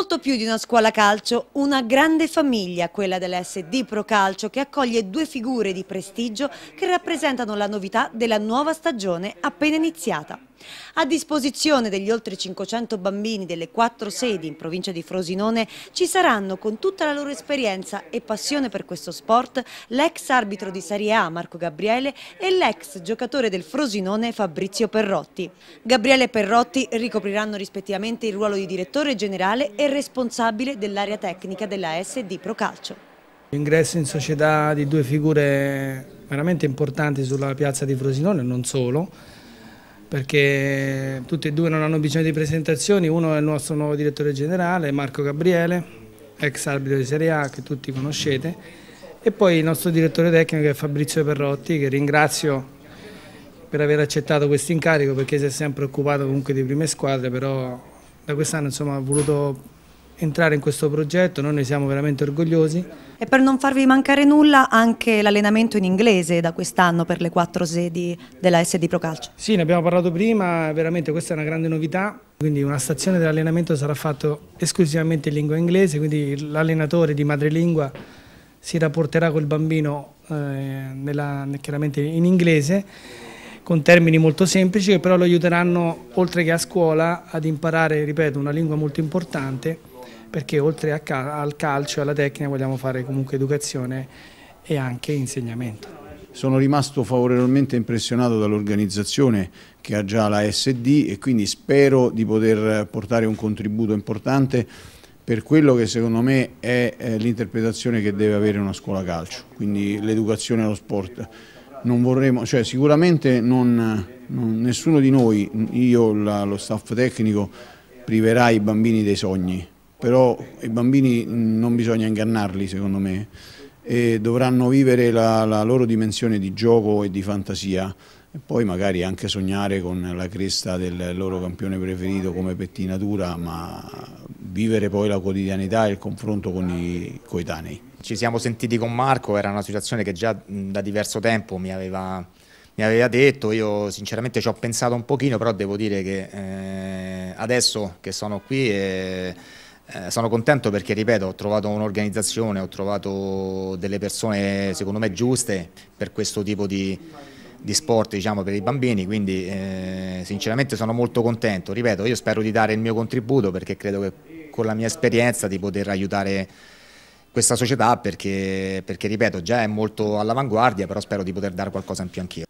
Molto più di una scuola calcio, una grande famiglia, quella dell'SD Pro Calcio, che accoglie due figure di prestigio che rappresentano la novità della nuova stagione appena iniziata. A disposizione degli oltre 500 bambini delle quattro sedi in provincia di Frosinone ci saranno con tutta la loro esperienza e passione per questo sport l'ex arbitro di Serie A Marco Gabriele e l'ex giocatore del Frosinone Fabrizio Perrotti. Gabriele e Perrotti ricopriranno rispettivamente il ruolo di direttore generale e responsabile dell'area tecnica della SD Pro Calcio. L'ingresso in società di due figure veramente importanti sulla piazza di Frosinone, non solo, perché tutti e due non hanno bisogno di presentazioni, uno è il nostro nuovo direttore generale Marco Gabriele, ex arbitro di Serie A che tutti conoscete e poi il nostro direttore tecnico che è Fabrizio Perrotti che ringrazio per aver accettato questo incarico perché si è sempre occupato comunque di prime squadre però da quest'anno ha voluto entrare in questo progetto, noi ne siamo veramente orgogliosi. E per non farvi mancare nulla anche l'allenamento in inglese da quest'anno per le quattro sedi della SD Pro Calcio. Sì, ne abbiamo parlato prima, veramente questa è una grande novità, quindi una stazione dell'allenamento sarà fatta esclusivamente in lingua inglese, quindi l'allenatore di madrelingua si rapporterà col bambino eh, nella, chiaramente in inglese con termini molto semplici che però lo aiuteranno oltre che a scuola ad imparare, ripeto, una lingua molto importante perché oltre ca al calcio e alla tecnica vogliamo fare comunque educazione e anche insegnamento. Sono rimasto favorevolmente impressionato dall'organizzazione che ha già la SD e quindi spero di poter portare un contributo importante per quello che secondo me è eh, l'interpretazione che deve avere una scuola calcio, quindi l'educazione allo sport. Non vorremmo, cioè sicuramente non, non, nessuno di noi, io, la, lo staff tecnico, priverà i bambini dei sogni, però i bambini mm, non bisogna ingannarli secondo me e dovranno vivere la, la loro dimensione di gioco e di fantasia e poi magari anche sognare con la cresta del loro campione preferito come pettinatura, ma vivere poi la quotidianità e il confronto con i coetanei. Ci siamo sentiti con Marco, era una situazione che già mm, da diverso tempo mi aveva, mi aveva detto, io sinceramente ci ho pensato un pochino, però devo dire che eh, adesso che sono qui... Eh, eh, sono contento perché, ripeto, ho trovato un'organizzazione, ho trovato delle persone secondo me giuste per questo tipo di, di sport diciamo, per i bambini, quindi eh, sinceramente sono molto contento. Ripeto, io spero di dare il mio contributo perché credo che con la mia esperienza di poter aiutare questa società perché, perché ripeto, già è molto all'avanguardia, però spero di poter dare qualcosa in più anch'io.